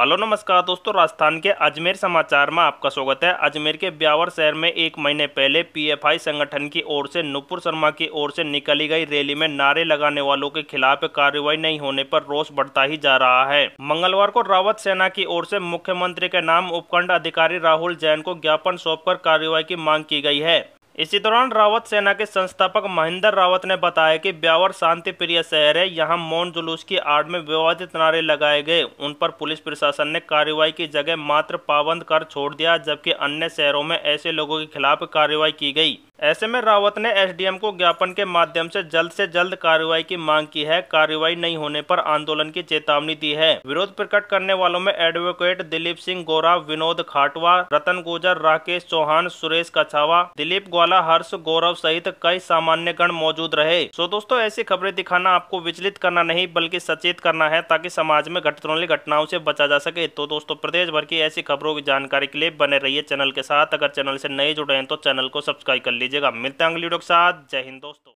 hello नमस्कार दोस्तों राजस्थान के अजमेर समाचार में आपका स्वागत है अजमेर के ब्यावर शहर में एक महीने पहले पीएफआई संगठन की ओर से नुपुर शर्मा की ओर से निकली गई रैली में नारे लगाने वालों के खिलाफ कार्रवाई नहीं होने पर रोष बढ़ता ही जा रहा है मंगलवार को रावत सेना की ओर से मुख्यमंत्री के नाम उपखंड अधिकारी राहुल जैन को ज्ञापन सौंप कार्रवाई की मांग की गई है इसी दौरान रावत सेना के संस्थापक महेंद्र रावत ने बताया कि ब्यावर शांति प्रिय शहर है यहां मौन जुलूस की आड़ में विवादित नारे लगाए गए उन पर पुलिस प्रशासन ने कार्रवाई की जगह मात्र पाबंद कर छोड़ दिया जबकि अन्य शहरों में ऐसे लोगों के खिलाफ कार्रवाई की गई ऐसे में रावत ने एसडीएम को ज्ञापन के माध्यम से जल्द से जल्द कार्रवाई की मांग की है कार्रवाई नहीं होने पर आंदोलन की चेतावनी दी है विरोध प्रकट करने वालों में एडवोकेट दिलीप सिंह गोरा विनोद खाटवा रतन गुजर राकेश चौहान सुरेश कछावा दिलीप ग्वाला हर्ष गौरव सहित कई सामान्य गण मौजूद रहे सो दोस्तों ऐसी खबरें दिखाना आपको विचलित करना नहीं बल्कि सचेत करना है ताकि समाज में घटतौली घटनाओं ऐसी बचा जा सके तो दोस्तों प्रदेश भर की ऐसी खबरों की जानकारी के लिए बने रहिए चैनल के साथ अगर चैनल ऐसी नए जुड़े हैं तो चैनल को सब्सक्राइब कर लीजिए दीजिएगा मिलते हैं अगली वीडियो के साथ जय हिंद दोस्तों